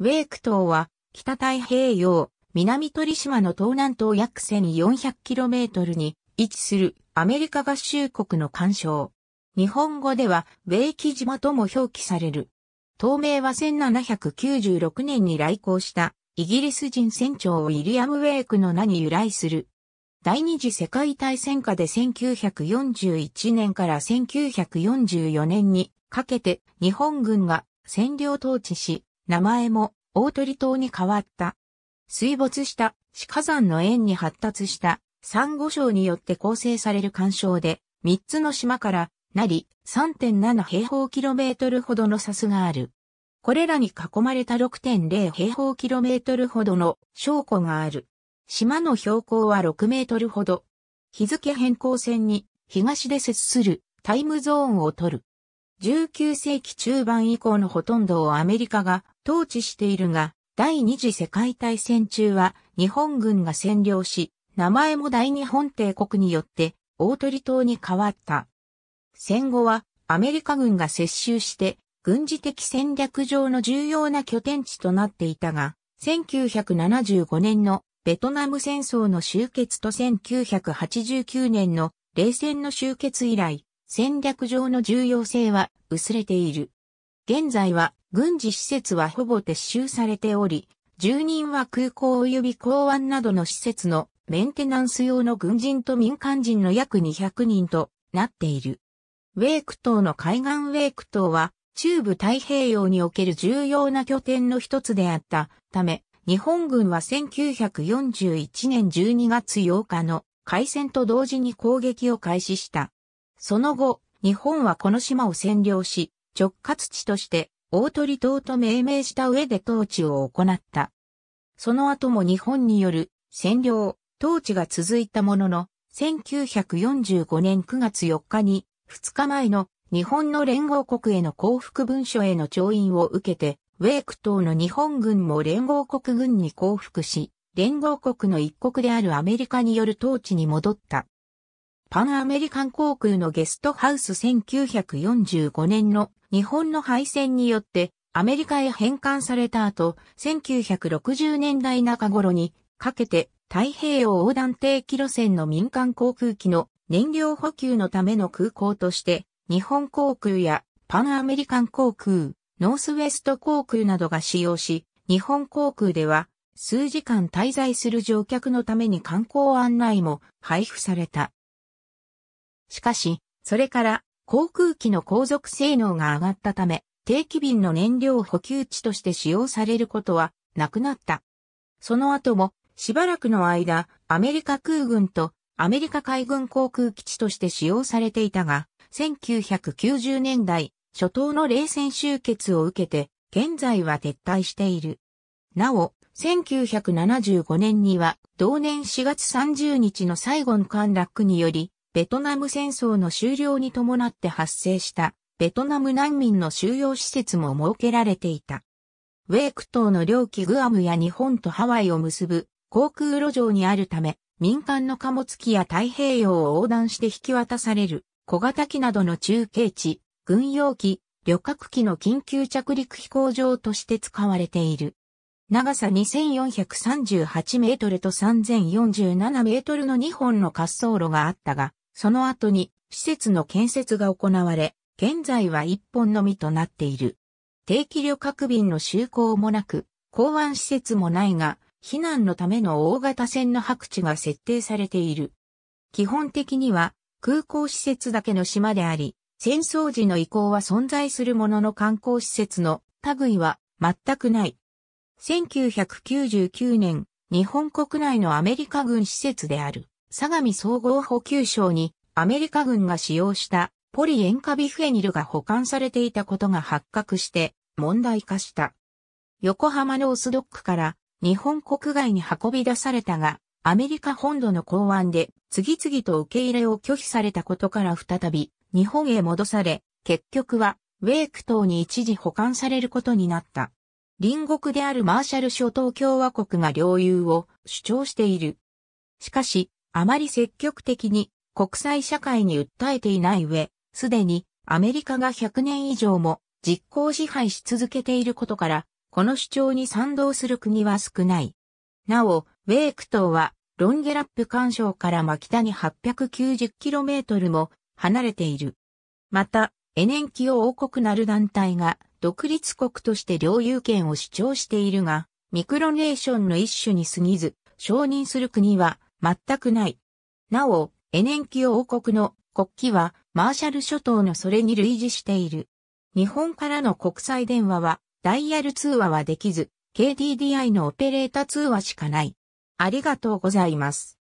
ウェーク島は、北太平洋、南鳥島の東南東約 1400km に位置するアメリカ合衆国の干渉。日本語では、ウェーキ島とも表記される。東名は1796年に来航したイギリス人船長ウィリアム・ウェークの名に由来する。第二次世界大戦下で1941年から1944年にかけて日本軍が占領統治し、名前も大鳥島に変わった。水没した死火山の縁に発達したサンゴ礁によって構成される干渉で3つの島からなり3.7平方キロメートルほどの砂州がある。これらに囲まれた6.0平方キロメートルほどの礁湖がある。島の標高は6メートルほど。日付変更線に東で接するタイムゾーンを取る。19世紀中盤以降のほとんどをアメリカが統治しているが、第二次世界大戦中は日本軍が占領し、名前も大日本帝国によって大鳥島に変わった。戦後はアメリカ軍が接収して軍事的戦略上の重要な拠点地となっていたが、1975年のベトナム戦争の終結と1989年の冷戦の終結以来、戦略上の重要性は薄れている。現在は軍事施設はほぼ撤収されており、住人は空港及び港湾などの施設のメンテナンス用の軍人と民間人の約200人となっている。ウェーク島の海岸ウェーク島は中部太平洋における重要な拠点の一つであったため、日本軍は1941年12月8日の開戦と同時に攻撃を開始した。その後、日本はこの島を占領し、直轄地として大鳥島と命名した上で統治を行った。その後も日本による占領、統治が続いたものの、1945年9月4日に2日前の日本の連合国への降伏文書への調印を受けて、ウェーク島の日本軍も連合国軍に降伏し、連合国の一国であるアメリカによる統治に戻った。パンアメリカン航空のゲストハウス1945年の日本の敗戦によってアメリカへ返還された後、1960年代中頃にかけて太平洋横断定期路線の民間航空機の燃料補給のための空港として日本航空やパンアメリカン航空、ノースウェスト航空などが使用し、日本航空では数時間滞在する乗客のために観光案内も配布された。しかし、それから航空機の航続性能が上がったため、定期便の燃料補給地として使用されることはなくなった。その後も、しばらくの間、アメリカ空軍とアメリカ海軍航空基地として使用されていたが、1990年代初頭の冷戦終結を受けて、現在は撤退している。なお、1975年には同年4月30日のサイゴン陥落によりベトナム戦争の終了に伴って発生したベトナム難民の収容施設も設けられていた。ウェーク島の領機グアムや日本とハワイを結ぶ航空路上にあるため、民間の貨物機や太平洋を横断して引き渡される小型機などの中継地、軍用機、旅客機の緊急着陸飛行場として使われている。長さ2438メートルと3047メートルの2本の滑走路があったが、その後に施設の建設が行われ、現在は一本のみとなっている。定期旅客便の就航もなく、港湾施設もないが、避難のための大型船の白地が設定されている。基本的には空港施設だけの島であり、戦争時の移行は存在するものの観光施設の類は全くない。1999年、日本国内のアメリカ軍施設である。相模総合補給省にアメリカ軍が使用したポリエンカビフェニルが保管されていたことが発覚して問題化した。横浜のオスドックから日本国外に運び出されたが、アメリカ本土の港湾で次々と受け入れを拒否されたことから再び日本へ戻され、結局はウェーク島に一時保管されることになった。隣国であるマーシャル諸島共和国が領有を主張している。しかし、あまり積極的に国際社会に訴えていない上、すでにアメリカが100年以上も実行支配し続けていることから、この主張に賛同する国は少ない。なお、ウェイク島はロンゲラップ干渉から真北に 890km も離れている。また、エネンキオ王国なる団体が独立国として領有権を主張しているが、ミクロネーションの一種に過ぎず、承認する国は全くない。なお、エネンキオ王国の国旗はマーシャル諸島のそれに類似している。日本からの国際電話はダイヤル通話はできず、KDDI のオペレータ通話しかない。ありがとうございます。